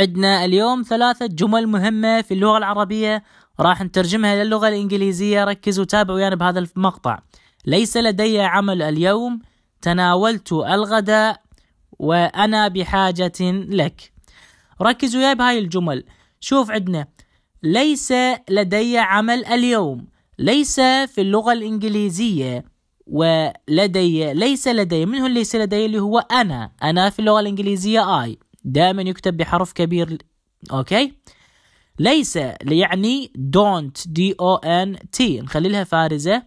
عندنا اليوم ثلاثة جمل مهمة في اللغة العربية راح نترجمها للغة الإنجليزية ركزوا تابعوا ويانا يعني بهذا المقطع ليس لدي عمل اليوم تناولت الغداء وأنا بحاجة لك ركزوا وياي بهاي الجمل شوف عندنا ليس لدي عمل اليوم ليس في اللغة الإنجليزية ولدي ليس لدي من هو ليس لدي اللي هو أنا أنا في اللغة الإنجليزية I دائما يكتب بحرف كبير اوكي ليس يعني don't d o n t نخلي لها فارزة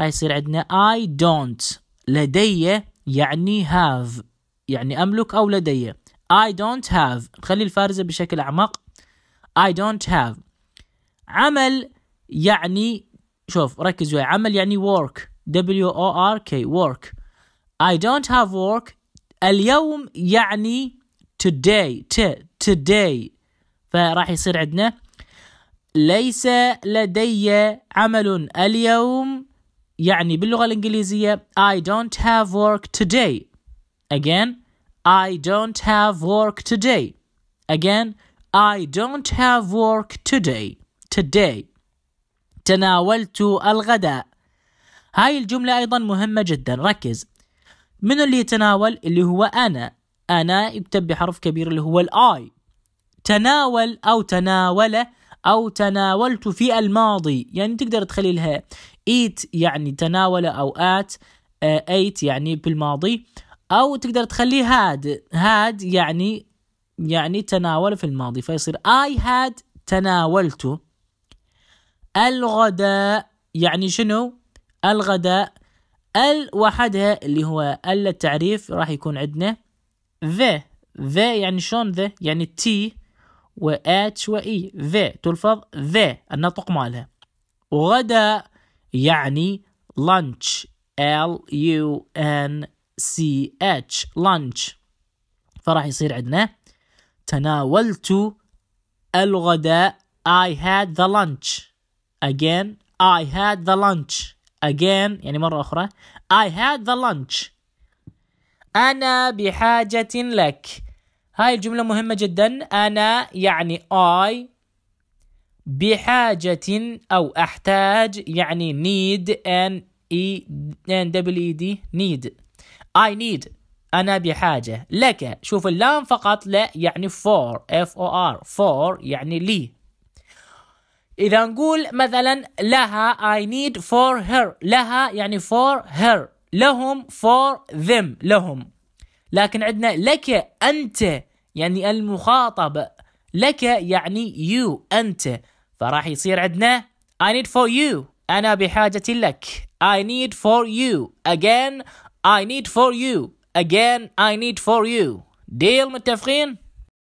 راح يصير عندنا I don't لدي يعني have يعني أملك أو لدي I don't have نخلي الفارزة بشكل أعمق I don't have عمل يعني شوف ركز وياي عمل يعني work W O R K work I don't have work اليوم يعني today ت today فراح يصير عندنا ليس لدي عمل اليوم يعني باللغة الإنجليزية I don't have work today again I don't have work today again I don't have work today today تناولت الغداء هاي الجملة أيضا مهمة جدا ركز من اللي يتناول اللي هو أنا أنا يكتب بحرف كبير اللي هو الآي تناول أو تناول أو تناولت في الماضي يعني تقدر تخلي لها إيت يعني تناول أو آت أيت آه، يعني بالماضي أو تقدر تخليه هاد هاد يعني يعني تناول في الماضي فيصير I had تناولت الغداء يعني شنو الغداء ال وحدها اللي هو ال التعريف راح يكون عندنا ذا ذا يعني شلون ذا يعني تي واتش واي ذا تلفظ ذا النطق مالها وغدا يعني لانش L U N C H لانش فراح يصير عندنا تناولت الغداء I had the lunch again I had the lunch again يعني مرة أخرى I had the lunch أنا بحاجة لك هاي الجملة مهمة جدا أنا يعني I بحاجة أو أحتاج يعني need N e n w e d need I need أنا بحاجة لك شوف اللام فقط لا يعني for f o r for يعني لي إذا نقول مثلا لها I need for her لها يعني for her لهم for them لهم لكن عندنا لك أنت يعني المخاطب لك يعني you أنت فراح يصير عندنا I need for you أنا بحاجة لك I need for you again I need for you again I need for you deal متفقين؟